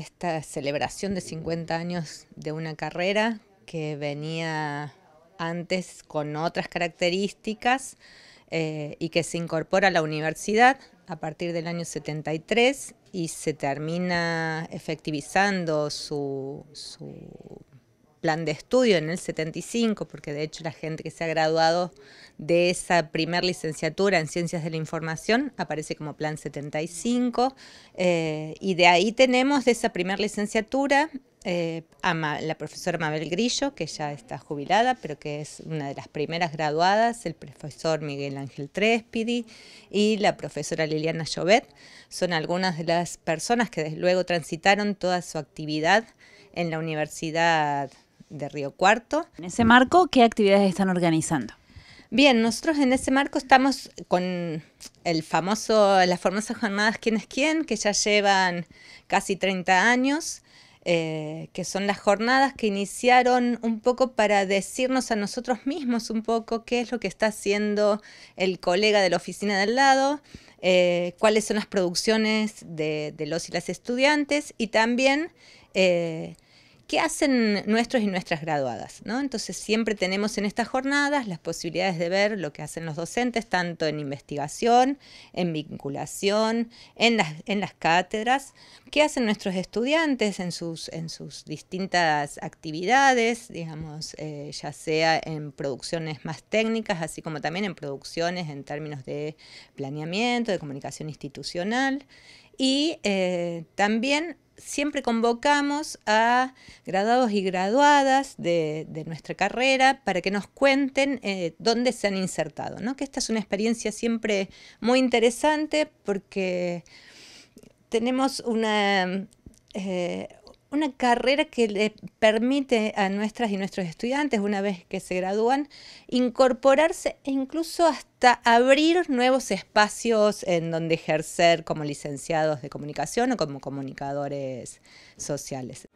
esta celebración de 50 años de una carrera que venía antes con otras características eh, y que se incorpora a la universidad a partir del año 73 y se termina efectivizando su plan de estudio en el 75, porque de hecho la gente que se ha graduado de esa primer licenciatura en Ciencias de la Información aparece como plan 75, eh, y de ahí tenemos de esa primer licenciatura eh, a la profesora Mabel Grillo, que ya está jubilada, pero que es una de las primeras graduadas, el profesor Miguel Ángel Trespidi y la profesora Liliana Llobet. Son algunas de las personas que desde luego transitaron toda su actividad en la Universidad de Río Cuarto. En ese marco, ¿qué actividades están organizando? Bien, nosotros en ese marco estamos con el famoso, las famosas jornadas Quién es quién, que ya llevan casi 30 años, eh, que son las jornadas que iniciaron un poco para decirnos a nosotros mismos un poco qué es lo que está haciendo el colega de la oficina del lado, eh, cuáles son las producciones de, los y las estudiantes y también... Eh, qué hacen nuestros y nuestras graduadas. Entonces siempre tenemos en estas jornadas las posibilidades de ver lo que hacen los docentes, tanto en investigación, en vinculación, en las, cátedras, qué hacen nuestros estudiantes en sus, distintas actividades, digamos, eh, ya sea en producciones más técnicas, así como también en producciones en términos de planeamiento, de comunicación institucional. Y eh, también siempre convocamos a graduados y graduadas de, nuestra carrera para que nos cuenten eh, dónde se han insertado, ¿no? Que esta es una experiencia siempre muy interesante porque tenemos una, eh, una carrera que le permite a nuestras y nuestros estudiantes, una vez que se gradúan, incorporarse e incluso hasta abrir nuevos espacios en donde ejercer como licenciados de comunicación o como comunicadores sociales.